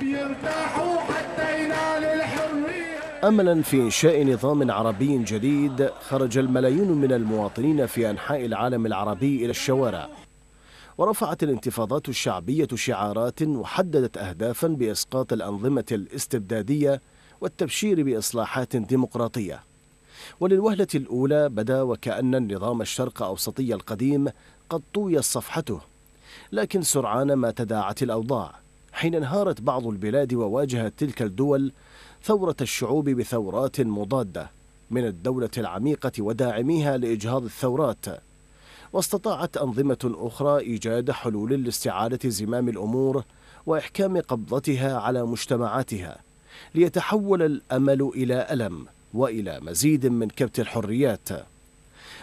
بيرتاحوا حتى ينال الحرية أملا في إنشاء نظام عربي جديد خرج الملايين من المواطنين في أنحاء العالم العربي إلى الشوارع ورفعت الانتفاضات الشعبية شعارات وحددت أهدافا بإسقاط الأنظمة الاستبدادية والتبشير بإصلاحات ديمقراطية وللوهلة الأولى بدا وكأن النظام الشرق أوسطي القديم قد طويت صفحته لكن سرعان ما تداعت الأوضاع حين انهارت بعض البلاد وواجهت تلك الدول ثورة الشعوب بثورات مضادة من الدولة العميقة وداعميها لإجهاض الثورات واستطاعت أنظمة أخرى إيجاد حلول لاستعادة زمام الأمور وإحكام قبضتها على مجتمعاتها ليتحول الأمل إلى ألم وإلى مزيد من كبت الحريات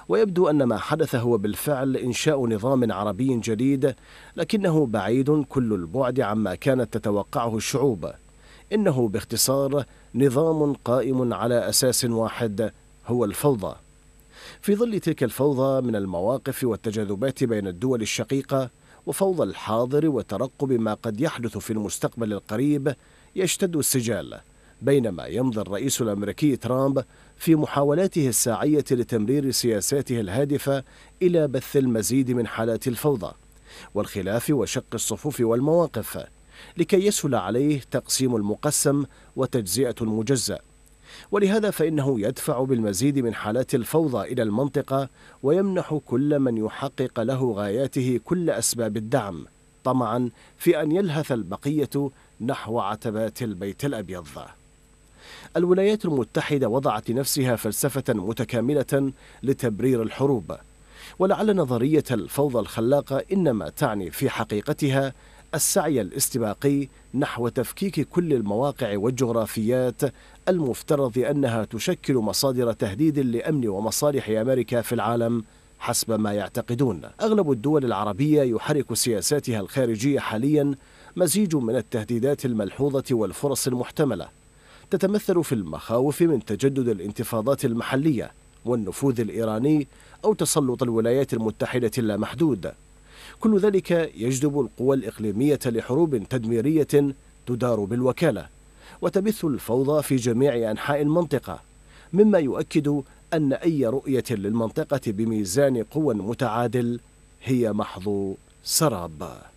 ويبدو أن ما حدث هو بالفعل إنشاء نظام عربي جديد لكنه بعيد كل البعد عما كانت تتوقعه الشعوب إنه باختصار نظام قائم على أساس واحد هو الفوضى في ظل تلك الفوضى من المواقف والتجاذبات بين الدول الشقيقة وفوضى الحاضر وترقب ما قد يحدث في المستقبل القريب يشتد السجال بينما يمضي الرئيس الأمريكي ترامب في محاولاته الساعية لتمرير سياساته الهادفة إلى بث المزيد من حالات الفوضى والخلاف وشق الصفوف والمواقف لكي يسهل عليه تقسيم المقسم وتجزئة المجزأ ولهذا فإنه يدفع بالمزيد من حالات الفوضى إلى المنطقة ويمنح كل من يحقق له غاياته كل أسباب الدعم طمعا في أن يلهث البقية نحو عتبات البيت الأبيض الولايات المتحدة وضعت لنفسها فلسفة متكاملة لتبرير الحروب ولعل نظرية الفوضى الخلاقة إنما تعني في حقيقتها السعي الاستباقي نحو تفكيك كل المواقع والجغرافيات المفترض أنها تشكل مصادر تهديد لأمن ومصالح أمريكا في العالم حسب ما يعتقدون أغلب الدول العربية يحرك سياساتها الخارجية حاليا مزيج من التهديدات الملحوظة والفرص المحتملة تتمثل في المخاوف من تجدد الانتفاضات المحلية والنفوذ الإيراني أو تسلط الولايات المتحدة اللامحدود كل ذلك يجذب القوى الإقليمية لحروب تدميرية تدار بالوكالة وتبث الفوضى في جميع أنحاء المنطقة مما يؤكد أن أي رؤية للمنطقة بميزان قوى متعادل هي محض سراب